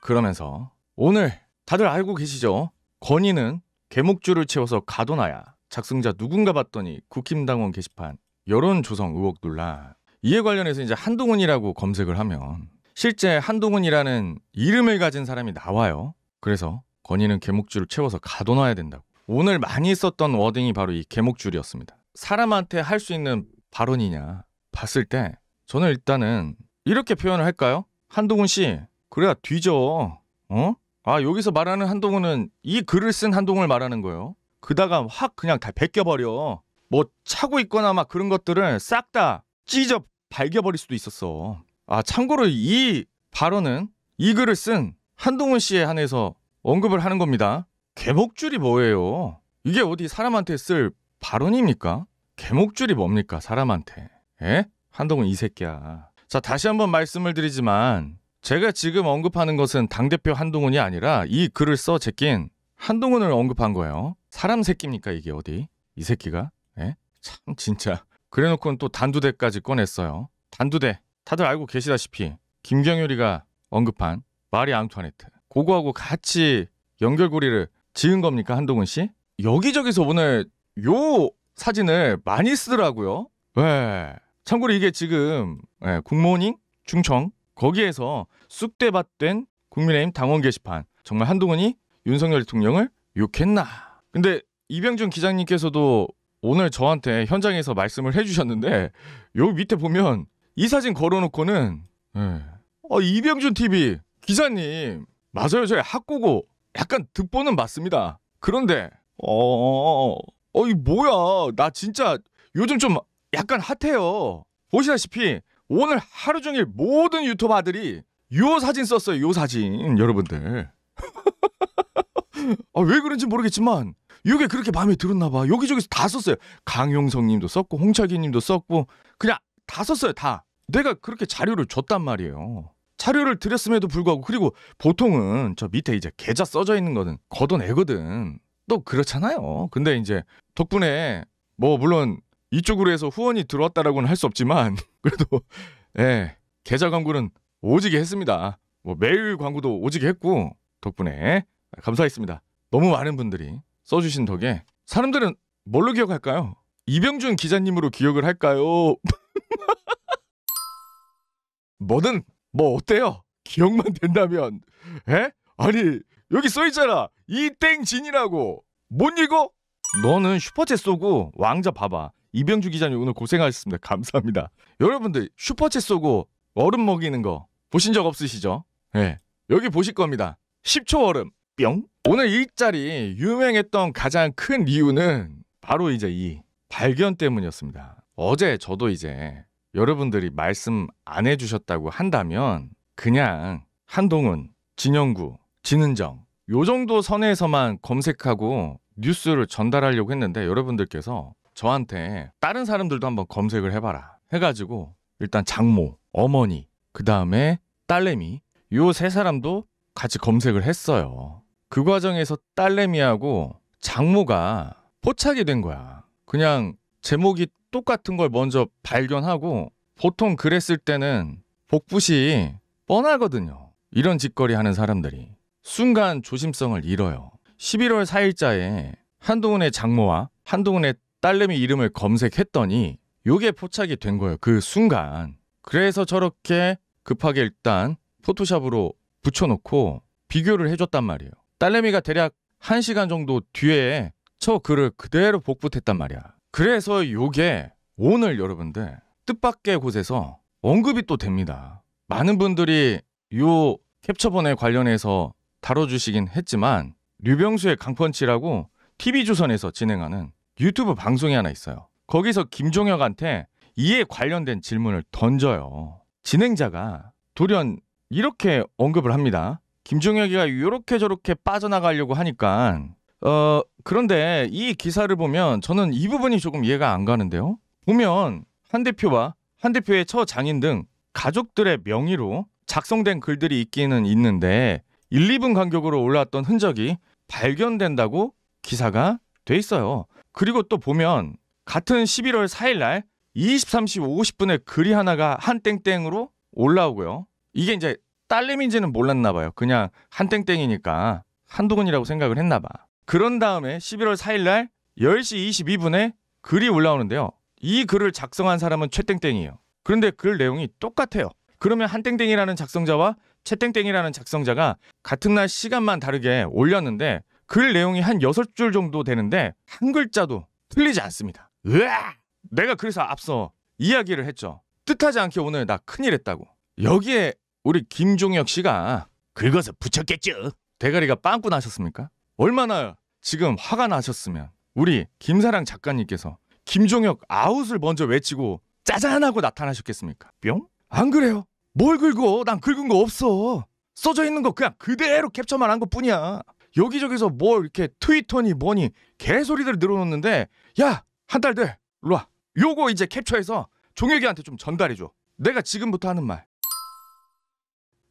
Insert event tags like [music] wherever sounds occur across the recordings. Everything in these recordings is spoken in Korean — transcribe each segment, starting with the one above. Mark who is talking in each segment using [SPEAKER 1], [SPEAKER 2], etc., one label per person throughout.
[SPEAKER 1] 그러면서 오늘 다들 알고 계시죠? 건희는 개목줄을 채워서 가둬놔야 작성자 누군가 봤더니 국힘당원 게시판 여론 조성 의혹 논란 이에 관련해서 이제 한동훈이라고 검색을 하면 실제 한동훈이라는 이름을 가진 사람이 나와요. 그래서 건희는 개목줄을 채워서 가둬놔야 된다고. 오늘 많이 썼던 워딩이 바로 이 개목줄이었습니다. 사람한테 할 수 있는 발언이냐 봤을 때 저는 일단은 이렇게 표현을 할까요? 한동훈 씨 그래야 뒤져. 어? 아, 여기서 말하는 한동훈은 이 글을 쓴 한동훈을 말하는 거예요. 그다가 확 그냥 다 벗겨버려. 뭐 차고 있거나 막 그런 것들을 싹 다 찢어 밝혀버릴 수도 있었어. 아, 참고로 이 발언은 이 글을 쓴 한동훈 씨에 한해서 언급을 하는 겁니다. 개목줄이 뭐예요? 이게 어디 사람한테 쓸 발언입니까? 개목줄이 뭡니까, 사람한테? 에? 한동훈 이 새끼야. 자, 다시 한번 말씀을 드리지만 제가 지금 언급하는 것은 당대표 한동훈이 아니라 이 글을 써 제낀 한동훈을 언급한 거예요. 사람 새끼입니까 이게 어디? 이 새끼가? 에? 예? 참 진짜. 그래놓고는 또 단두대까지 꺼냈어요. 단두대 다들 알고 계시다시피 김경유리가 언급한 마리 앙투아네트 고거하고 같이 연결고리를 지은 겁니까 한동훈 씨? 여기저기서 오늘 요 사진을 많이 쓰더라고요. 왜? 예. 참고로 이게 지금 예, 국모닝 중청 거기에서 쑥대밭된 국민의힘 당원 게시판 정말 한동훈이 윤석열 대통령을 욕했나. 근데 이병준 기장님께서도 오늘 저한테 현장에서 말씀을 해주셨는데 여기 밑에 보면 이 사진 걸어놓고는 네. 어, 이병준 TV 기자님 맞아요 저 학고고 약간 득보는 맞습니다. 그런데 어, 어이 어, 어, 어, 뭐야 나 진짜 요즘 좀 약간 핫해요. 보시다시피 오늘 하루 종일 모든 유튜브 아들이 요 사진 썼어요. 요 사진 여러분들. [laughs] 아, 왜 그런지 모르겠지만 이게 그렇게 마음에 들었나 봐. 여기저기서 다 썼어요. 강용석 님도 썼고 홍차기 님도 썼고 그냥 다 썼어요. 다. 내가 그렇게 자료를 줬단 말이에요. 자료를 드렸음에도 불구하고 그리고 보통은 저 밑에 이제 계좌 써져 있는 거는 걷어내거든. 또 그렇잖아요. 근데 이제 덕분에 뭐 물론 이쪽으로 해서 후원이 들어왔다라고는 할 수 없지만 [laughs] 그래도 예, 계좌 광고는 오지게 했습니다. 뭐 매일 광고도 오지게 했고 덕분에 감사했습니다. 너무 많은 분들이 써주신 덕에 사람들은 뭘로 기억할까요? 이병준 기자님으로 기억을 할까요? [laughs] 뭐든 뭐 어때요? 기억만 된다면 에? 예? 아니 여기 써있잖아 이땡진이라고 못 읽어? 너는 슈퍼챗 쏘고 왕자 봐봐 이병주 기자님 오늘 고생하셨습니다. 감사합니다. 여러분들 슈퍼챗 쏘고 얼음 먹이는 거 보신 적 없으시죠? 예. 네. 여기 보실 겁니다. 10초 얼음. 뿅. 오늘 일자리 유명했던 가장 큰 이유는 바로 이제 이 발견 때문이었습니다. 어제 저도 이제 여러분들이 말씀 안 해주셨다고 한다면 그냥 한동훈, 진영구, 진은정 요 정도 선에서만 검색하고 뉴스를 전달하려고 했는데 여러분들께서 저한테 다른 사람들도 한번 검색을 해봐라 해가지고 일단 장모, 어머니, 그 다음에 딸내미 요 세 사람도 같이 검색을 했어요. 그 과정에서 딸내미하고 장모가 포착이 된 거야. 그냥 제목이 똑같은 걸 먼저 발견하고 보통 그랬을 때는 복붙이 뻔하거든요. 이런 짓거리 하는 사람들이 순간 조심성을 잃어요. 11월 4일자에 한동훈의 장모와 한동훈의 딸내미 이름을 검색했더니 요게 포착이 된 거예요. 그 순간. 그래서 저렇게 급하게 일단 포토샵으로 붙여놓고 비교를 해줬단 말이에요. 딸내미가 대략 1시간 정도 뒤에 저 글을 그대로 복붙했단 말이야. 그래서 요게 오늘 여러분들 뜻밖의 곳에서 언급이 또 됩니다. 많은 분들이 요 캡처본에 관련해서 다뤄주시긴 했지만 류병수의 강펀치라고 TV조선에서 진행하는 유튜브 방송이 하나 있어요. 거기서 김종혁한테 이에 관련된 질문을 던져요. 진행자가 돌연 이렇게 언급을 합니다. 김종혁이가 이렇게 저렇게 빠져나가려고 하니까 어 그런데 이 기사를 보면 저는 이 부분이 조금 이해가 안 가는데요. 보면 한 대표와 한 대표의 처 장인 등 가족들의 명의로 작성된 글들이 있기는 있는데 1, 2분 간격으로 올라왔던 흔적이 발견된다고 기사가 돼 있어요. 그리고 또 보면 같은 11월 4일 날 23시 50분에 글이 하나가 한 땡땡으로 올라오고요. 이게 이제 딸내미인지는 몰랐나 봐요. 그냥 한 땡땡이니까 한두근이라고 생각을 했나 봐. 그런 다음에 11월 4일 날 10시 22분에 글이 올라오는데요. 이 글을 작성한 사람은 최땡땡이에요. 그런데 글 내용이 똑같아요. 그러면 한땡땡이라는 작성자와 최땡땡이라는 작성자가 같은 날 시간만 다르게 올렸는데 글 내용이 한 여섯 줄 정도 되는데 한 글자도 틀리지 않습니다. 으아! 내가 그래서 앞서 이야기를 했죠. 뜻하지 않게 오늘 나 큰일 했다고. 여기에 우리 김종혁 씨가 긁어서 붙였겠죠. 대가리가 빵꾸 나셨습니까? 얼마나 지금 화가 나셨으면 우리 김사랑 작가님께서 김종혁 아웃을 먼저 외치고 짜잔하고 나타나셨겠습니까? 뿅? 안 그래요. 뭘 긁어? 난 긁은 거 없어. 써져 있는 거 그냥 그대로 캡처만 한 것 뿐이야. 여기저기서 뭘 뭐 이렇게 트위터니 뭐니 개소리들 늘어놓는데 야 한 달 돼. 일로 와. 요거 이제 캡처해서 종혁이한테 좀 전달해줘. 내가 지금부터 하는 말.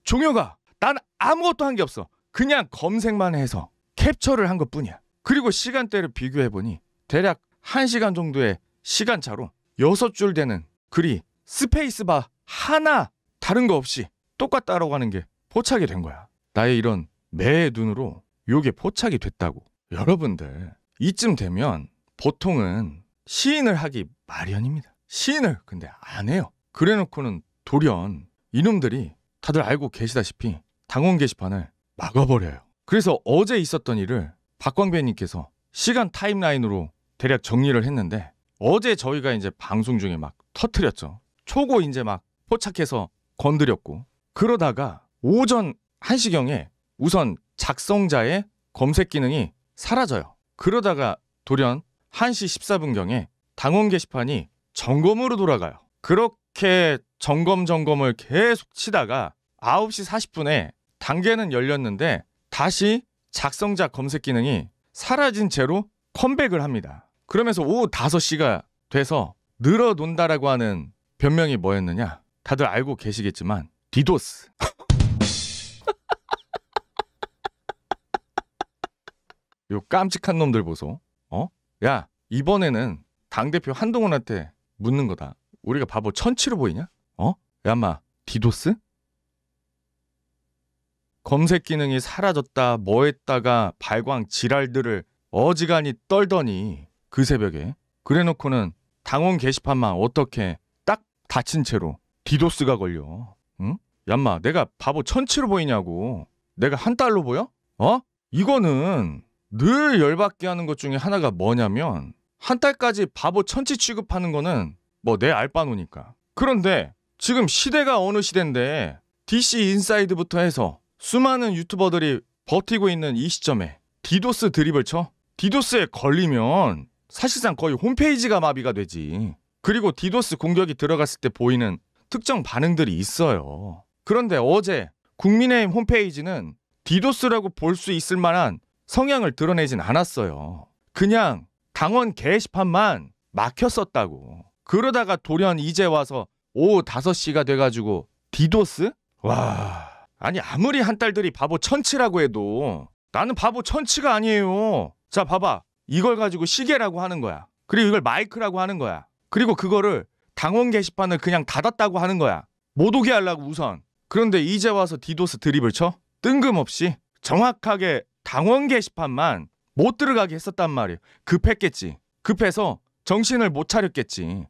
[SPEAKER 1] 종혁아 난 아무것도 한 게 없어. 그냥 검색만 해서 캡처를 한 것뿐이야. 그리고 시간대를 비교해보니 대략 1시간 정도의 시간차로 6줄 되는 글이 스페이스바 하나 다른 거 없이 똑같다라고 하는 게 포착이 된 거야. 나의 이런 매의 눈으로 요게 포착이 됐다고. 여러분들, 이쯤 되면 보통은 시인을 하기 마련입니다. 시인을 근데 안 해요. 그래 놓고는 돌연 이놈들이 다들 알고 계시다시피 당원 게시판을 막아버려요. 그래서 어제 있었던 일을 박광배님께서 시간 타임라인으로 대략 정리를 했는데 어제 저희가 이제 방송 중에 막 터트렸죠. 초고 이제 막 포착해서 건드렸고 그러다가 오전 1시경에 우선 작성자의 검색 기능이 사라져요. 그러다가 돌연 1시 14분경에 당원 게시판이 점검으로 돌아가요. 그렇게 점검 점검을 계속 치다가 9시 40분에 단계는 열렸는데 다시 작성자 검색 기능이 사라진 채로 컴백을 합니다. 그러면서 오후 5시가 돼서 늘어논다라고 하는 변명이 뭐였느냐? 다들 알고 계시겠지만 디도스. 요 깜찍한 놈들 보소. 어? 야 이번에는 당 대표 한동훈한테 묻는 거다. 우리가 바보 천치로 보이냐? 어? 야마 디도스? 검색 기능이 사라졌다 뭐 했다가 발광 지랄들을 어지간히 떨더니 그 새벽에 그래놓고는 당원 게시판만 어떻게 딱 닫힌 채로 디도스가 걸려 응? 얌마 내가 바보 천치로 보이냐고 내가 한 달로 보여? 어? 이거는 늘 열받게 하는 것 중에 하나가 뭐냐면 한 달까지 바보 천치 취급하는 거는 뭐 내 알바노니까. 그런데 지금 시대가 어느 시대인데 DC 인사이드부터 해서 수많은 유튜버들이 버티고 있는 이 시점에 디도스 드립을 쳐? 디도스에 걸리면 사실상 거의 홈페이지가 마비가 되지. 그리고 디도스 공격이 들어갔을 때 보이는 특정 반응들이 있어요. 그런데 어제 국민의힘 홈페이지는 디도스라고 볼 수 있을 만한 성향을 드러내진 않았어요. 그냥 당원 게시판만 막혔었다고. 그러다가 돌연 이제 와서 오후 5시가 돼가지고 디도스? 와. 아니 아무리 한 딸들이 바보 천치라고 해도 나는 바보 천치가 아니에요. 자 봐봐. 이걸 가지고 시계라고 하는 거야. 그리고 이걸 마이크라고 하는 거야. 그리고 그거를 당원 게시판을 그냥 닫았다고 하는 거야. 못 오게 하려고 우선. 그런데 이제 와서 디도스 드립을 쳐? 뜬금없이 정확하게 당원 게시판만 못 들어가게 했었단 말이에요. 급했겠지. 급해서 정신을 못 차렸겠지.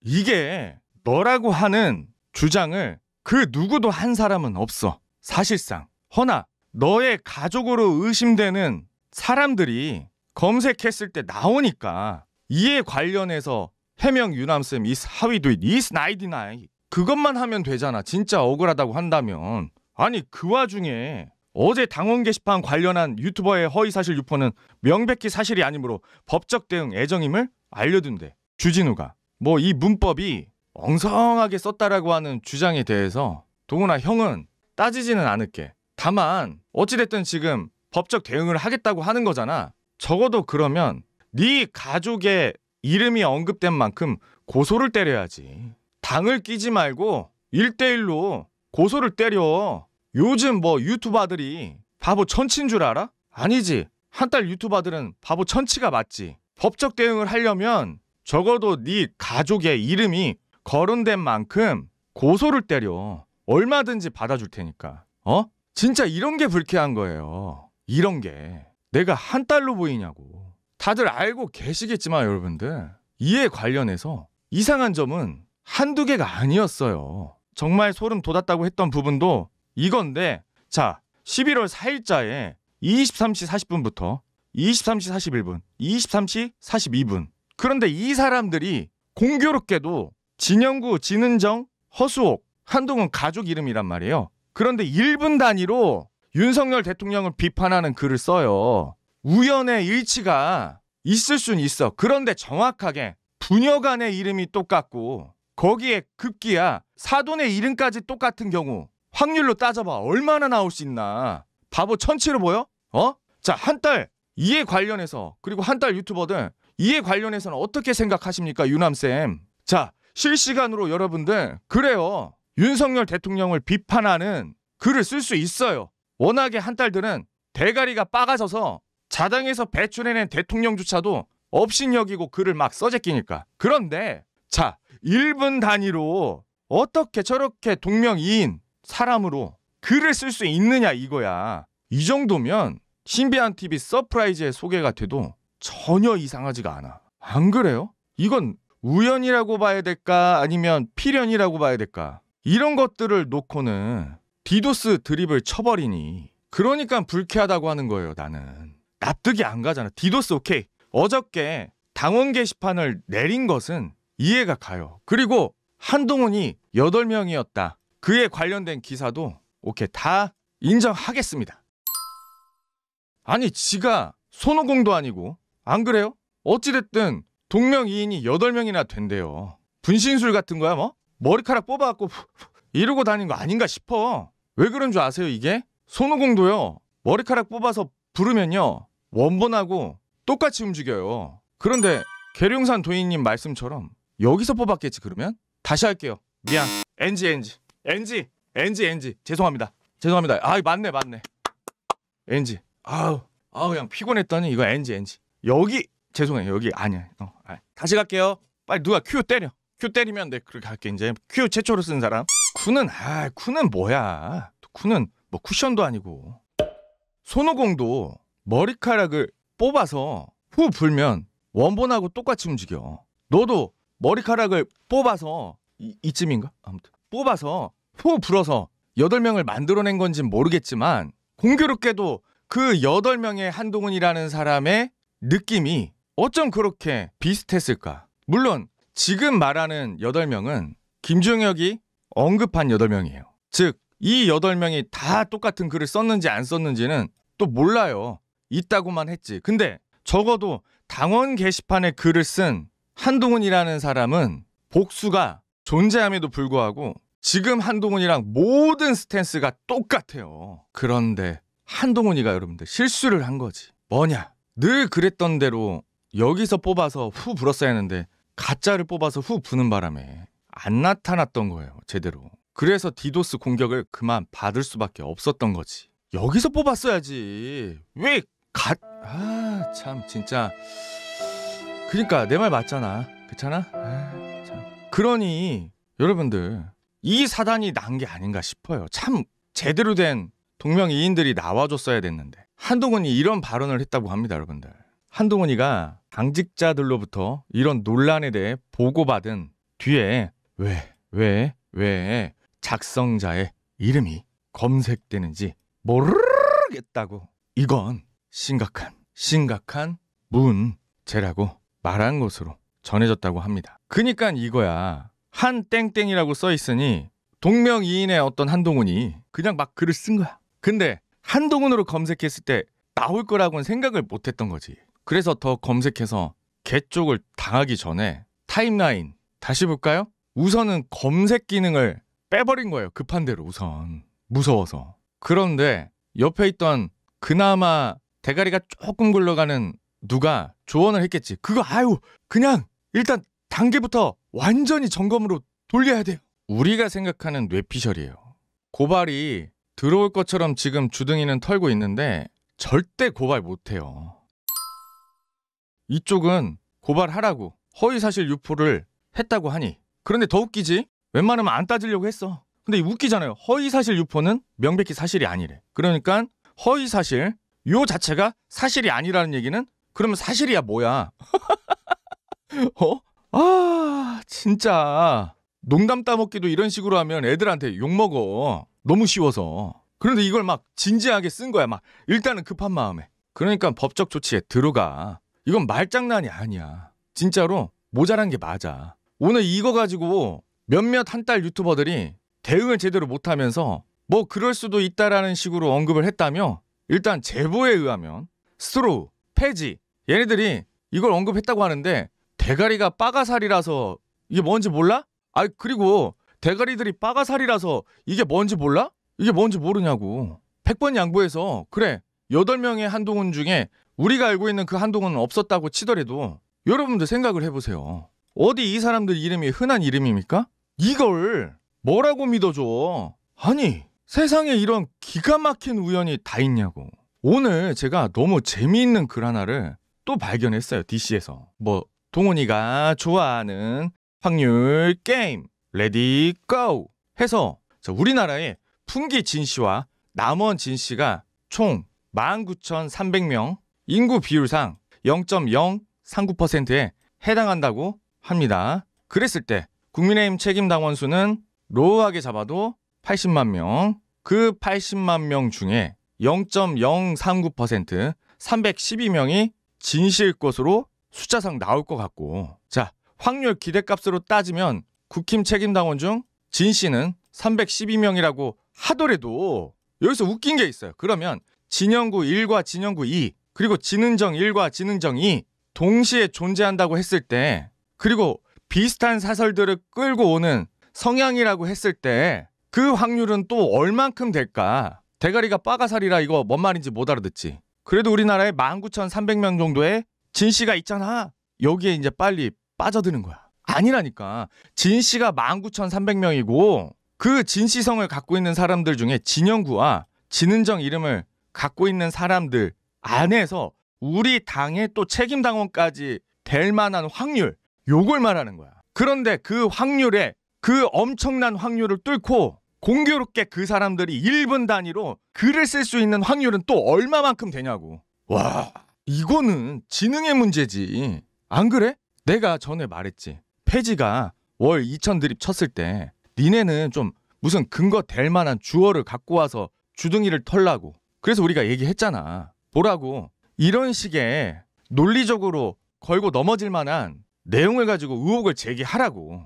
[SPEAKER 1] 이게 너라고 하는 주장을 그 누구도 한 사람은 없어. 사실상. 허나 너의 가족으로 의심되는 사람들이 검색했을 때 나오니까 이에 관련해서 해명 유남쌤 이 사위도 이스 나이디나이 그것만 하면 되잖아. 진짜 억울하다고 한다면. 아니 그 와중에 어제 당원 게시판 관련한 유튜버의 허위 사실 유포는 명백히 사실이 아니므로 법적 대응 애정임을 알려둔대. 주진우가 뭐 이 문법이 엉성하게 썼다라고 하는 주장에 대해서 동훈아 형은 따지지는 않을게. 다만 어찌됐든 지금 법적 대응을 하겠다고 하는 거잖아. 적어도 그러면 네 가족의 이름이 언급된 만큼 고소를 때려야지. 당을 끼지 말고 일대일로 고소를 때려. 요즘 뭐 유튜버들이 바보 천치인 줄 알아? 아니지. 한 달 유튜버들은 바보 천치가 맞지. 법적 대응을 하려면 적어도 네 가족의 이름이 거론된 만큼 고소를 때려. 얼마든지 받아줄 테니까. 어? 진짜 이런 게 불쾌한 거예요. 이런 게. 내가 한 달로 보이냐고. 다들 알고 계시겠지만 여러분들. 이에 관련해서 이상한 점은 한두 개가 아니었어요. 정말 소름 돋았다고 했던 부분도 이건데 자 11월 4일자에 23시 40분부터 23시 41분, 23시 42분. 그런데 이 사람들이 공교롭게도 진영구, 진은정, 허수옥, 한동훈 가족 이름이란 말이에요. 그런데 1분 단위로 윤석열 대통령을 비판하는 글을 써요. 우연의 일치가 있을 순 있어. 그런데 정확하게 부녀 간의 이름이 똑같고 거기에 급기야 사돈의 이름까지 똑같은 경우 확률로 따져봐. 얼마나 나올 수 있나. 바보 천치로 보여? 어? 자, 한 달 이에 관련해서 그리고 한 달 유튜버들 이에 관련해서는 어떻게 생각하십니까, 유남쌤? 자, 실시간으로 여러분들 그래요. 윤석열 대통령을 비판하는 글을 쓸 수 있어요. 워낙에 한달들은 대가리가 빠가져서 자당에서 배출해낸 대통령조차도 업신여기고 글을 막 써제끼니까. 그런데 자, 1분 단위로 어떻게 저렇게 동명이인 사람으로 글을 쓸 수 있느냐 이거야. 이 정도면 신비한 TV 서프라이즈의 소개가 돼도 전혀 이상하지가 않아. 안 그래요? 이건 우연이라고 봐야 될까 아니면 필연이라고 봐야 될까? 이런 것들을 놓고는 디도스 드립을 쳐버리니 그러니까 불쾌하다고 하는 거예요 나는 납득이 안 가잖아 디도스 오케이 어저께 당원 게시판을 내린 것은 이해가 가요 그리고 한동훈이 8명이었다 그에 관련된 기사도 오케이 다 인정하겠습니다. 아니 지가 손오공도 아니고 안 그래요? 어찌됐든 동명이인이 8명이나 된대요. 분신술 같은 거야 뭐? 머리카락 뽑아갖고 이러고 다닌 거 아닌가 싶어. 왜 그런 줄 아세요 이게? 손오공도요 머리카락 뽑아서 부르면요 원본하고 똑같이 움직여요. 그런데 계룡산 도인님 말씀처럼 여기서 뽑았겠지 그러면? 다시 할게요. 미안. NG NG. NG, NG, NG. 죄송합니다. 죄송합니다. 아, 맞네, 맞네. NG. 아우, 아우, 그냥 피곤했더니 이거 NG, NG. 여기 죄송해요. 여기 아니야. 어, 아니. 다시 갈게요. 빨리 누가 큐 때려. 큐 때리면 내 네, 그렇게 할게 이제. 큐 최초로 쓴 사람. 쿠는 아, 쿠는 뭐야? 쿠는 뭐 쿠션도 아니고. 손오공도 머리카락을 뽑아서 후 불면 원본하고 똑같이 움직여. 너도 머리카락을 뽑아서 이, 이쯤인가? 아무튼 뽑아서 포 불어서 8명을 만들어낸 건진 모르겠지만 공교롭게도 그 8명의 한동훈이라는 사람의 느낌이 어쩜 그렇게 비슷했을까? 물론 지금 말하는 8명은 김종혁이 언급한 8명이에요. 즉, 이 8명이 다 똑같은 글을 썼는지 안 썼는지는 또 몰라요. 있다고만 했지. 근데 적어도 당원 게시판에 글을 쓴 한동훈이라는 사람은 복수가 존재함에도 불구하고 지금 한동훈이랑 모든 스탠스가 똑같아요. 그런데 한동훈이가 여러분들 실수를 한 거지. 뭐냐? 늘 그랬던 대로 여기서 뽑아서 후 불었어야 했는데 가짜를 뽑아서 후 부는 바람에 안 나타났던 거예요. 제대로. 그래서 디도스 공격을 그만 받을 수밖에 없었던 거지. 여기서 뽑았어야지. 왜 가? 아 참 진짜. 그니까 내 말 맞잖아. 괜찮아? 아, 참. 그러니 여러분들 이 사단이 난 게 아닌가 싶어요. 참 제대로 된 동명이인들이 나와줬어야 됐는데 한동훈이 이런 발언을 했다고 합니다, 여러분들. 한동훈이가 당직자들로부터 이런 논란에 대해 보고받은 뒤에 왜, 왜, 왜 작성자의 이름이 검색되는지 모르겠다고 이건 심각한, 심각한 문제라고 말한 것으로 전해졌다고 합니다. 그니까 이거야. 한 땡땡이라고 써 있으니 동명이인의 어떤 한동훈이 그냥 막 글을 쓴 거야. 근데 한동훈으로 검색했을 때 나올 거라고는 생각을 못 했던 거지. 그래서 더 검색해서 개쪽을 당하기 전에 타임라인 다시 볼까요? 우선은 검색 기능을 빼버린 거예요. 급한 그 대로 우선. 무서워서. 그런데 옆에 있던 그나마 대가리가 조금 굴러가는 누가 조언을 했겠지. 그거 아유 그냥 일단 단계부터 완전히 점검으로 돌려야 돼요. 우리가 생각하는 뇌피셜이에요. 고발이 들어올 것처럼 지금 주둥이는 털고 있는데 절대 고발 못해요. 이쪽은 고발하라고 허위사실 유포를 했다고 하니 그런데 더 웃기지 웬만하면 안 따지려고 했어 근데 웃기잖아요 허위사실 유포는 명백히 사실이 아니래 그러니까 허위사실 요 자체가 사실이 아니라는 얘기는 그러면 사실이야 뭐야 [laughs] 어? 아, 진짜. 농담 따먹기도 이런 식으로 하면 애들한테 욕먹어. 너무 쉬워서. 그런데 이걸 막 진지하게 쓴 거야. 막 일단은 급한 마음에. 그러니까 법적 조치에 들어가. 이건 말장난이 아니야. 진짜로 모자란 게 맞아. 오늘 이거 가지고 몇몇 한 딸 유튜버들이 대응을 제대로 못하면서 뭐 그럴 수도 있다라는 식으로 언급을 했다며 일단 제보에 의하면 스트로 폐지 얘네들이 이걸 언급했다고 하는데 대가리가 빠가살이라서 이게 뭔지 몰라? 아 그리고 대가리들이 빠가살이라서 이게 뭔지 몰라? 이게 뭔지 모르냐고. 100번 양보해서 그래. 8명의 한동훈 중에 우리가 알고 있는 그 한동훈은 없었다고 치더라도 여러분들 생각을 해보세요. 어디 이 사람들 이름이 흔한 이름입니까? 이걸 뭐라고 믿어줘? 아니 세상에 이런 기가 막힌 우연이 다 있냐고. 오늘 제가 너무 재미있는 글 하나를 또 발견했어요. DC에서. 뭐 동훈이가 좋아하는 확률 게임 레디 고 해서 우리나라의 풍기진 씨와 남원진 씨가 총 19,300명 인구 비율상 0.039%에 해당한다고 합니다. 그랬을 때 국민의힘 책임 당원수는 로우하게 잡아도 80만 명, 그 80만 명 중에 0.039% 312명이 진실 것으로 숫자상 나올 것 같고 자 확률 기대값으로 따지면 국힘 책임당원 중 진 씨는 312명이라고 하더라도 여기서 웃긴 게 있어요. 그러면 진영구 1과 진영구 2 그리고 진은정 1과 진은정 2 동시에 존재한다고 했을 때 그리고 비슷한 사설들을 끌고 오는 성향이라고 했을 때 그 확률은 또 얼만큼 될까? 대가리가 빠가살이라 이거 뭔 말인지 못 알아듣지. 그래도 우리나라에 19,300명 정도의 진 씨가 있잖아. 여기에 이제 빨리 빠져드는 거야. 아니라니까. 진 씨가 19,300명이고 그 진씨성을 갖고 있는 사람들 중에 진영구와 진은정 이름을 갖고 있는 사람들 안에서 우리 당의 또 책임 당원까지 될 만한 확률 요걸 말하는 거야. 그런데 그 확률에 그 엄청난 확률을 뚫고 공교롭게 그 사람들이 1분 단위로 글을 쓸 수 있는 확률은 또 얼마만큼 되냐고. 와, 이거는 지능의 문제지. 안 그래? 내가 전에 말했지. 폐지가월 2천 드립 쳤을 때 니네는 좀 무슨 근거 될 만한 주어를 갖고 와서 주둥이를 털라고. 그래서 우리가 얘기했잖아. 보라고. 이런 식의 논리적으로 걸고 넘어질 만한 내용을 가지고 의혹을 제기하라고.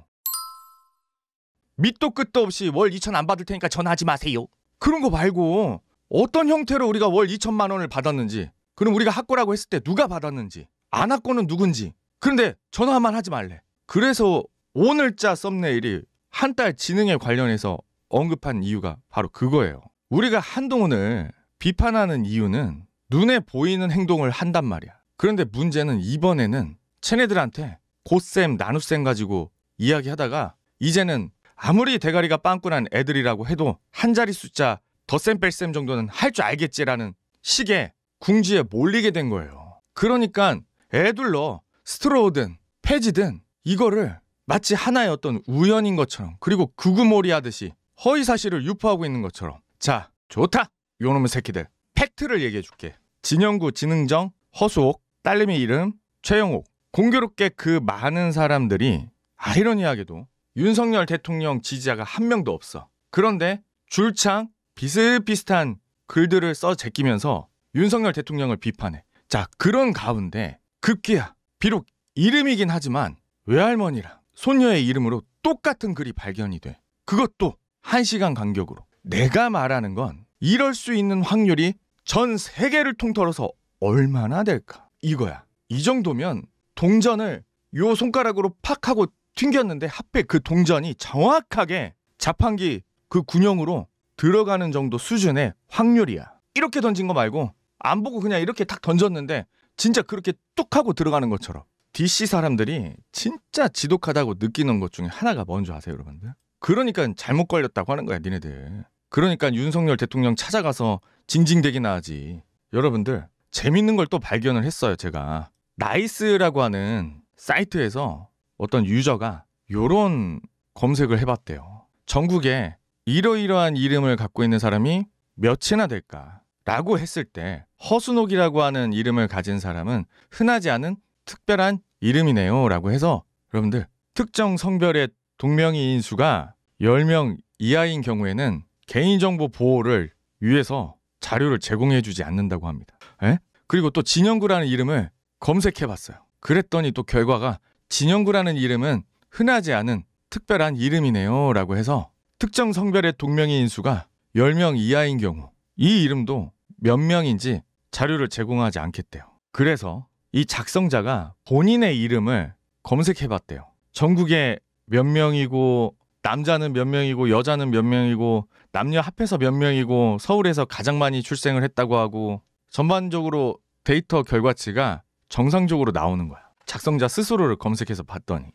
[SPEAKER 1] 밑도 끝도 없이 월 2천 안 받을 테니까 전화하지 마세요. 그런 거 말고 어떤 형태로 우리가 월 2천만 원을 받았는지 그럼 우리가 학고라고 했을 때 누가 받았는지 안 학고는 누군지 그런데 전화만 하지 말래. 그래서 오늘자 썸네일이 한 달 지능에 관련해서 언급한 이유가 바로 그거예요. 우리가 한동훈을 비판하는 이유는 눈에 보이는 행동을 한단 말이야. 그런데 문제는 이번에는 쟤네들한테 고쌤, 나눗쌤 가지고 이야기하다가 이제는 아무리 대가리가 빵꾸난 애들이라고 해도 한 자리 숫자 덧셈 뺄셈 정도는 할 줄 알겠지라는 식의 궁지에 몰리게 된 거예요. 그러니까 애둘러 스트로우든 폐지든 이거를 마치 하나의 어떤 우연인 것처럼 그리고 구구몰이 하듯이 허위 사실을 유포하고 있는 것처럼 자 좋다 요놈의 새끼들 팩트를 얘기해 줄게 진영구 진흥정 허수옥 딸내미 이름 최영옥 공교롭게 그 많은 사람들이 아이러니하게도 윤석열 대통령 지지자가 한 명도 없어 그런데 줄창 비슷비슷한 글들을 써 제끼면서 윤석열 대통령을 비판해. 자, 그런 가운데 급기야 비록 이름이긴 하지만 외할머니랑 손녀의 이름으로 똑같은 글이 발견이 돼. 그것도 1시간 간격으로. 내가 말하는 건 이럴 수 있는 확률이 전 세계를 통틀어서 얼마나 될까? 이거야. 이 정도면 동전을 요 손가락으로 팍 하고 튕겼는데 하필 그 동전이 정확하게 자판기 그 군형으로 들어가는 정도 수준의 확률이야. 이렇게 던진 거 말고 안 보고 그냥 이렇게 탁 던졌는데 진짜 그렇게 뚝 하고 들어가는 것처럼 DC 사람들이 진짜 지독하다고 느끼는 것 중에 하나가 뭔지 아세요, 여러분들? 그러니까 잘못 걸렸다고 하는 거야, 니네들. 그러니까 윤석열 대통령 찾아가서 징징대기나 하지. 여러분들, 재밌는 걸 또 발견을 했어요, 제가. 나이스라고 하는 사이트에서 어떤 유저가 요런 검색을 해봤대요. 전국에 이러이러한 이름을 갖고 있는 사람이 몇이나 될까? 라고 했을 때 허수녹이라고 하는 이름을 가진 사람은 흔하지 않은 특별한 이름이네요. 라고 해서 여러분들 특정 성별의 동명이인 수가 10명 이하인 경우에는 개인정보 보호를 위해서 자료를 제공해주지 않는다고 합니다. 에? 예? 그리고 또 진영구라는 이름을 검색해봤어요. 그랬더니 또 결과가 진영구라는 이름은 흔하지 않은 특별한 이름이네요. 라고 해서 특정 성별의 동명이인 수가 10명 이하인 경우 이 이름도 몇 명인지 자료를 제공하지 않겠대요. 그래서 이 작성자가 본인의 이름을 검색해 봤대요. 전국에 몇 명이고 남자는 몇 명이고 여자는 몇 명이고 남녀 합해서 몇 명이고 서울에서 가장 많이 출생을 했다고 하고 전반적으로 데이터 결과치가 정상적으로 나오는 거야. 작성자 스스로를 검색해서 봤더니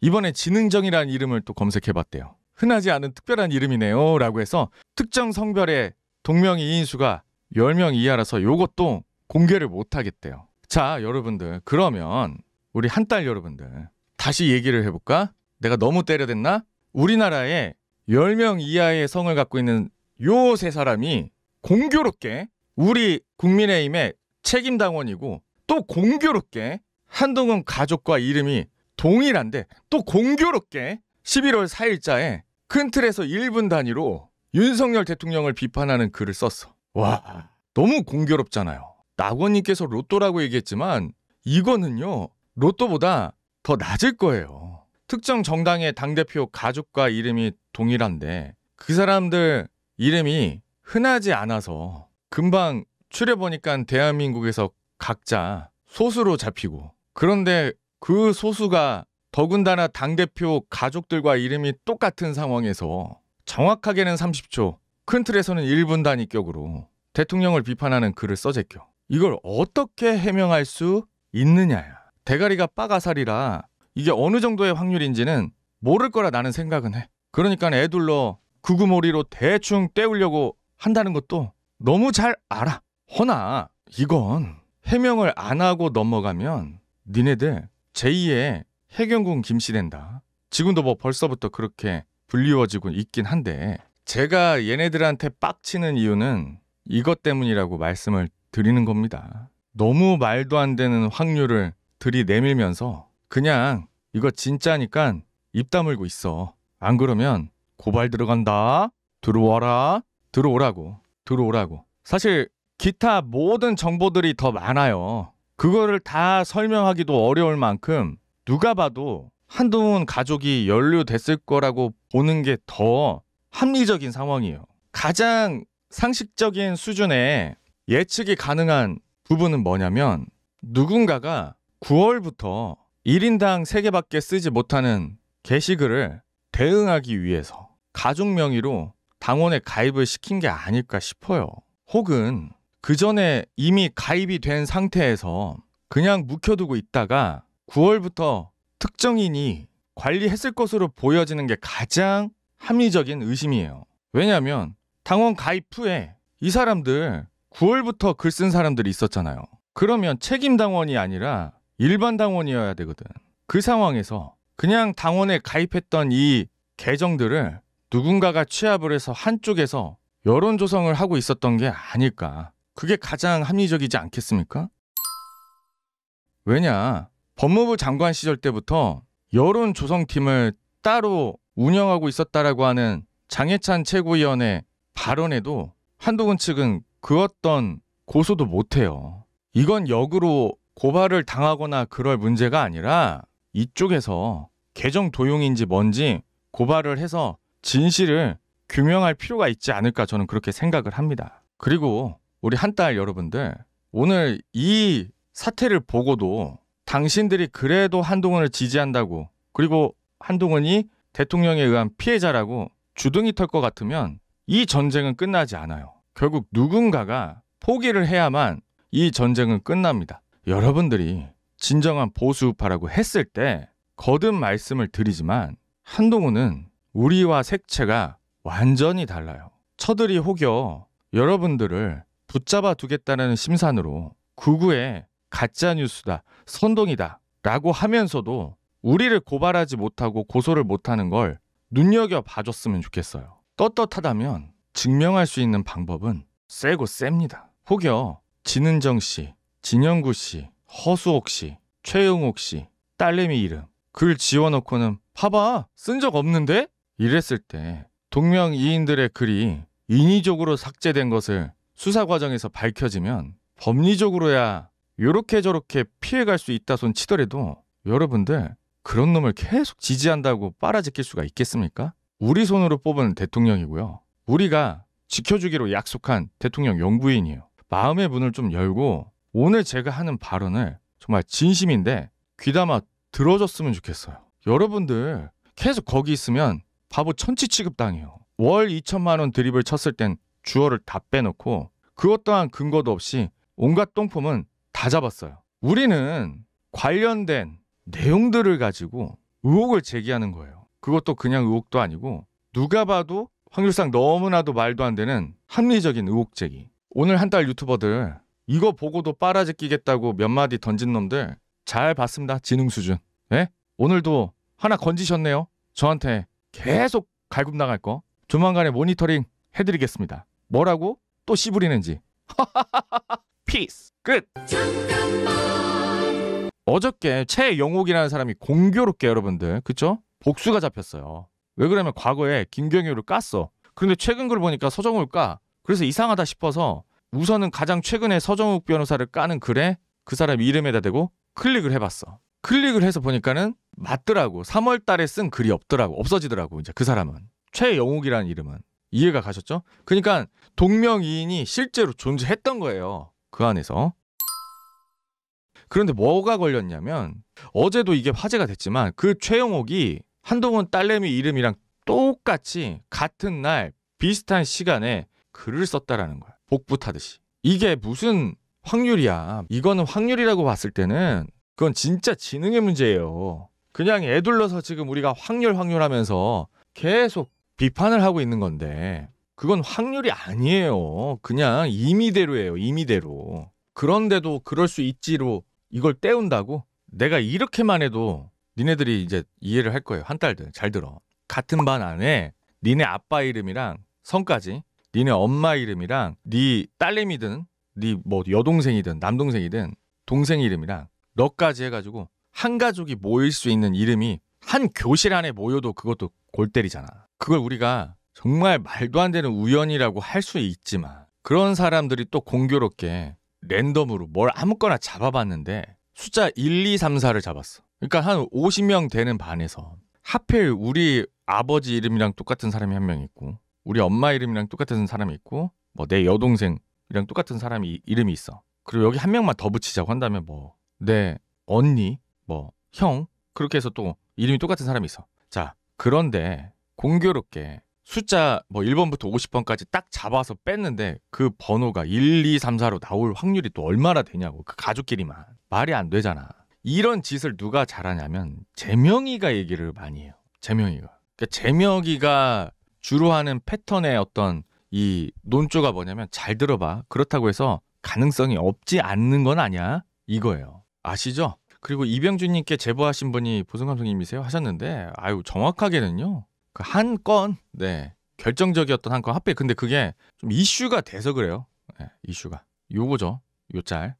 [SPEAKER 1] 이번에 지능정이라는 이름을 또 검색해 봤대요. 흔하지 않은 특별한 이름이네요라고 해서 특정 성별의 동명이인수가 10명 이하라서 요것도 공개를 못 하겠대요. 자, 여러분들. 그러면 우리 한 딸 여러분들 다시 얘기를 해 볼까? 내가 너무 때려댔나? 우리나라에 10명 이하의 성을 갖고 있는 요 세 사람이 공교롭게 우리 국민의힘의 책임 당원이고 또 공교롭게 한동훈 가족과 이름이 동일한데 또 공교롭게 11월 4일자에 큰 틀에서 1분 단위로 윤석열 대통령을 비판하는 글을 썼어. 와, 너무 공교롭잖아요. 낙원님께서 로또라고 얘기했지만 이거는요, 로또보다 더 낮을 거예요. 특정 정당의 당대표 가족과 이름이 동일한데 그 사람들 이름이 흔하지 않아서 금방 추려보니까 대한민국에서 각자 소수로 잡히고 그런데 그 소수가 더군다나 당대표 가족들과 이름이 똑같은 상황에서 정확하게는 30초, 큰 틀에서는 1분 단위격으로 대통령을 비판하는 글을 써제껴 이걸 어떻게 해명할 수 있느냐야. 대가리가 빠가살이라 이게 어느 정도의 확률인지는 모를 거라 나는 생각은 해. 그러니까 애둘러 구구몰이로 대충 때우려고 한다는 것도 너무 잘 알아. 허나 이건 해명을 안 하고 넘어가면 니네들 제2의 해경군 김씨 된다. 지금도 뭐 벌써부터 그렇게 불리워지고 있긴 한데 제가 얘네들한테 빡치는 이유는 이것 때문이라고 말씀을 드리는 겁니다. 너무 말도 안 되는 확률을 들이내밀면서 그냥 이거 진짜니까 입 다물고 있어. 안 그러면 고발 들어간다. 들어와라. 들어오라고. 들어오라고. 사실 기타 모든 정보들이 더 많아요. 그거를 다 설명하기도 어려울 만큼 누가 봐도 한동훈 가족이 연루됐을 거라고 보는 게더 합리적인 상황이에요. 가장 상식적인 수준의 예측이 가능한 부분은 뭐냐면 누군가가 9월부터 1인당 3개밖에 쓰지 못하는 게시글을 대응하기 위해서 가족 명의로 당원에 가입을 시킨 게 아닐까 싶어요. 혹은 그 전에 이미 가입이 된 상태에서 그냥 묵혀두고 있다가 9월부터 특정인이 관리했을 것으로 보여지는 게 가장 합리적인 의심이에요. 왜냐하면 당원 가입 후에 이 사람들 9월부터 글 쓴 사람들이 있었잖아요. 그러면 책임 당원이 아니라 일반 당원이어야 되거든. 그 상황에서 그냥 당원에 가입했던 이 계정들을 누군가가 취합을 해서 한쪽에서 여론 조성을 하고 있었던 게 아닐까. 그게 가장 합리적이지 않겠습니까? 왜냐, 법무부 장관 시절 때부터 여론 조성팀을 따로 운영하고 있었다라고 하는 장해찬 최고위원의 발언에도 한동훈 측은 그 어떤 고소도 못해요. 이건 역으로 고발을 당하거나 그럴 문제가 아니라 이쪽에서 개정 도용인지 뭔지 고발을 해서 진실을 규명할 필요가 있지 않을까 저는 그렇게 생각을 합니다. 그리고 우리 한딸 여러분들 오늘 이 사태를 보고도 당신들이 그래도 한동훈을 지지한다고 그리고 한동훈이 대통령에 의한 피해자라고 주둥이 털 것 같으면 이 전쟁은 끝나지 않아요. 결국 누군가가 포기를 해야만 이 전쟁은 끝납니다. 여러분들이 진정한 보수우파라고 했을 때 거듭 말씀을 드리지만 한동훈은 우리와 색채가 완전히 달라요. 처들이 혹여 여러분들을 붙잡아 두겠다는 심산으로 구구에 가짜뉴스다, 선동이다 라고 하면서도 우리를 고발하지 못하고 고소를 못하는 걸 눈여겨 봐줬으면 좋겠어요. 떳떳하다면 증명할 수 있는 방법은 쎄고쎕니다 혹여 진은정 씨, 진영구 씨, 허수옥 씨, 최영옥 씨, 딸내미 이름 글 지워놓고는 봐봐 쓴 적 없는데 이랬을 때 동명이인들의 글이 인위적으로 삭제된 것을 수사 과정에서 밝혀지면 법리적으로야 요렇게 저렇게 피해갈 수 있다손 치더라도 여러분들 그런 놈을 계속 지지한다고 빨아지킬 수가 있겠습니까? 우리 손으로 뽑은 대통령이고요. 우리가 지켜주기로 약속한 대통령 연구인이에요 마음의 문을 좀 열고 오늘 제가 하는 발언을 정말 진심인데 귀담아 들어줬으면 좋겠어요. 여러분들 계속 거기 있으면 바보 천치 취급 당해요. 월 2천만 원 드립을 쳤을 땐 주어를 다 빼놓고 그것 또한 근거도 없이 온갖 똥폼은 다 잡았어요. 우리는 관련된 내용들을 가지고 의혹을 제기하는 거예요. 그것도 그냥 의혹도 아니고 누가 봐도 확률상 너무나도 말도 안 되는 합리적인 의혹 제기. 오늘 한 달 유튜버들 이거 보고도 빨아제끼겠다고 몇 마디 던진 놈들 잘 봤습니다. 지능 수준. 네? 오늘도 하나 건지셨네요. 저한테 계속 갈굼 나갈 거 조만간에 모니터링 해드리겠습니다. 뭐라고 또 씨부리는지. 피스 [laughs] 끝. 잠깐만. 어저께 최영옥이라는 사람이 공교롭게 여러분들 그쵸? 복수가 잡혔어요. 왜 그러면 과거에 김경유를 깠어. 그런데 최근 글 보니까 서정욱을 까. 그래서 이상하다 싶어서 우선은 가장 최근에 서정욱 변호사를 까는 글에 그 사람 이름에다 대고 클릭을 해봤어. 클릭을 해서 보니까는 맞더라고. 3월 달에 쓴 글이 없더라고. 없어지더라고. 이제 그 사람은. 최영욱이라는 이름은. 이해가 가셨죠? 그러니까 동명이인이 실제로 존재했던 거예요. 그 안에서. 그런데 뭐가 걸렸냐면 어제도 이게 화제가 됐지만 그 최영옥이 한동훈 딸내미 이름이랑 똑같이 같은 날 비슷한 시간에 글을 썼다라는 거야. 복붙하듯이. 이게 무슨 확률이야. 이거는 확률이라고 봤을 때는 그건 진짜 지능의 문제예요. 그냥 애둘러서 지금 우리가 확률 확률 하면서 계속 비판을 하고 있는 건데 그건 확률이 아니에요. 그냥 임의대로예요. 임의대로. 그런데도 그럴 수 있지로 이걸 때운다고? 내가 이렇게만 해도 니네들이 이제 이해를 할 거예요. 한 딸들. 잘 들어. 같은 반 안에 니네 아빠 이름이랑 성까지 니네 엄마 이름이랑 네 딸내미든 니 뭐 여동생이든 남동생이든 동생 이름이랑 너까지 해가지고 한 가족이 모일 수 있는 이름이 한 교실 안에 모여도 그것도 골 때리잖아. 그걸 우리가 정말 말도 안 되는 우연이라고 할 수 있지만 그런 사람들이 또 공교롭게 랜덤으로 뭘 아무거나 잡아봤는데 숫자 1, 2, 3, 4를 잡았어. 그러니까 한 50명 되는 반에서 하필 우리 아버지 이름이랑 똑같은 사람이 한 명 있고 우리 엄마 이름이랑 똑같은 사람이 있고 뭐 내 여동생이랑 똑같은 사람이 이름이 있어. 그리고 여기 한 명만 더 붙이자고 한다면 뭐 내 언니, 뭐 형 그렇게 해서 또 이름이 똑같은 사람이 있어. 자, 그런데 공교롭게 숫자 뭐 1번부터 50번까지 딱 잡아서 뺐는데 그 번호가 1, 2, 3, 4로 나올 확률이 또 얼마나 되냐고. 그 가족끼리만. 말이 안 되잖아. 이런 짓을 누가 잘하냐면 재명이가 얘기를 많이 해요. 재명이가. 그러니까 재명이가 주로 하는 패턴의 어떤 이 논조가 뭐냐면 잘 들어봐. 그렇다고 해서 가능성이 없지 않는 건 아니야. 이거예요. 아시죠? 그리고 이병준님께 제보하신 분이 보성감독님이세요 하셨는데 아유 정확하게는요 그한 건, 네. 결정적이었던 한 건 합해. 근데 그게 좀 이슈가 돼서 그래요. 네, 이슈가. 요거죠. 요 짤.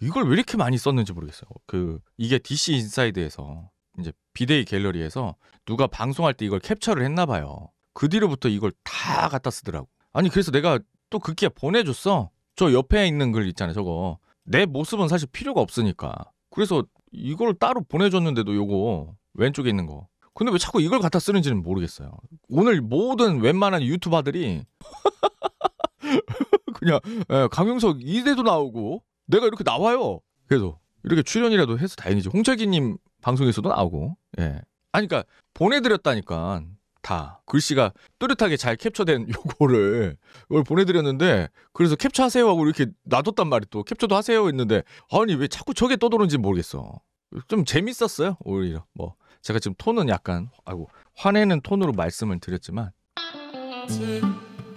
[SPEAKER 1] 이걸 왜 이렇게 많이 썼는지 모르겠어요. 그 이게 DC 인사이드에서 이제 비데이 갤러리에서 누가 방송할 때 이걸 캡처를 했나 봐요. 그 뒤로부터 이걸 다 갖다 쓰더라고. 아니 그래서 내가 또 그게 보내줬어. 저 옆에 있는 글 있잖아요. 저거 내 모습은 사실 필요가 없으니까. 그래서 이걸 따로 보내줬는데도 요거 왼쪽에 있는 거 근데 왜 자꾸 이걸 갖다 쓰는지는 모르겠어요. 오늘 모든 웬만한 유튜버들이 [laughs] 그냥 예, 강용석 이대도 나오고 내가 이렇게 나와요. 그래서 이렇게 출연이라도 해서 다행이지. 홍철기님 방송에서도 나오고. 예. 아니 그러니까 보내드렸다니까 다 글씨가 뚜렷하게 잘 캡처된 [laughs] 요거를 이걸 보내드렸는데 그래서 캡처하세요 하고 이렇게 놔뒀단 말이 또 캡처도 하세요 했는데 아니 왜 자꾸 저게 떠도는지 모르겠어. 좀 재밌었어요 오히려 뭐 제가 지금 톤은 약간 아고 화내는 톤으로 말씀을 드렸지만 음.